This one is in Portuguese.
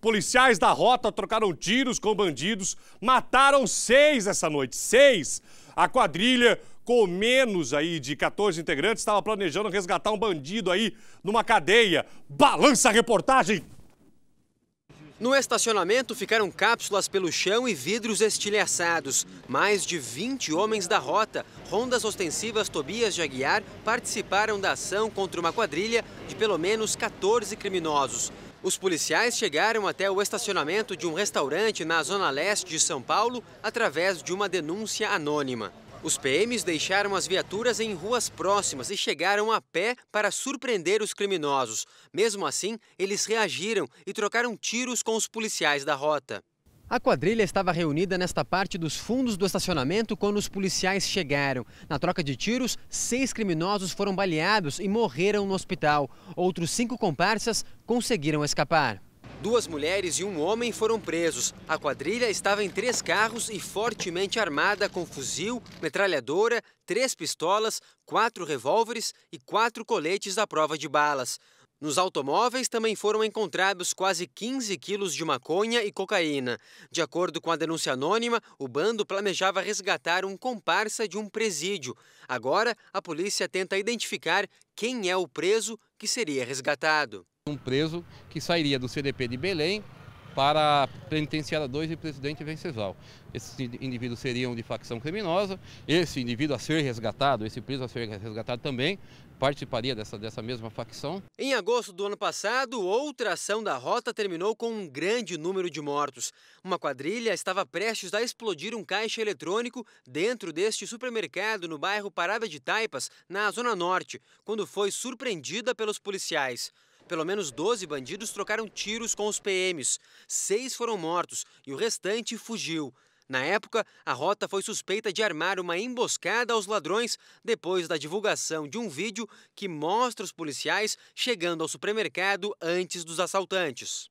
Policiais da rota trocaram tiros com bandidos, mataram seis essa noite, seis. A quadrilha com menos aí de 14 integrantes estava planejando resgatar um bandido aí numa cadeia. Balança a reportagem. No estacionamento ficaram cápsulas pelo chão e vidros estilhaçados. Mais de 20 homens da rota, rondas ostensivas Tobias de Aguiar, participaram da ação contra uma quadrilha de pelo menos 14 criminosos. Os policiais chegaram até o estacionamento de um restaurante na zona leste de São Paulo através de uma denúncia anônima. Os PMs deixaram as viaturas em ruas próximas e chegaram a pé para surpreender os criminosos. Mesmo assim, eles reagiram e trocaram tiros com os policiais da rota. A quadrilha estava reunida nesta parte dos fundos do estacionamento quando os policiais chegaram. Na troca de tiros, seis criminosos foram baleados e morreram no hospital. Outros cinco comparsas conseguiram escapar. Duas mulheres e um homem foram presos. A quadrilha estava em três carros e fortemente armada com fuzil, metralhadora, três pistolas, quatro revólveres e quatro coletes à prova de balas. Nos automóveis também foram encontrados quase 15 quilos de maconha e cocaína. De acordo com a denúncia anônima, o bando planejava resgatar um comparsa de um presídio. Agora, a polícia tenta identificar quem é o preso que seria resgatado. Um preso que sairia do CDP de Belém para Penitenciária 2 e Presidente Venceslau. Esses indivíduos seriam de facção criminosa, esse indivíduo a ser resgatado, esse preso a ser resgatado também participaria dessa, dessa mesma facção. Em agosto do ano passado, outra ação da rota terminou com um grande número de mortos. Uma quadrilha estava prestes a explodir um caixa eletrônico dentro deste supermercado no bairro Parada de Taipas, na Zona Norte, quando foi surpreendida pelos policiais pelo menos 12 bandidos trocaram tiros com os PMs. Seis foram mortos e o restante fugiu. Na época, a rota foi suspeita de armar uma emboscada aos ladrões depois da divulgação de um vídeo que mostra os policiais chegando ao supermercado antes dos assaltantes.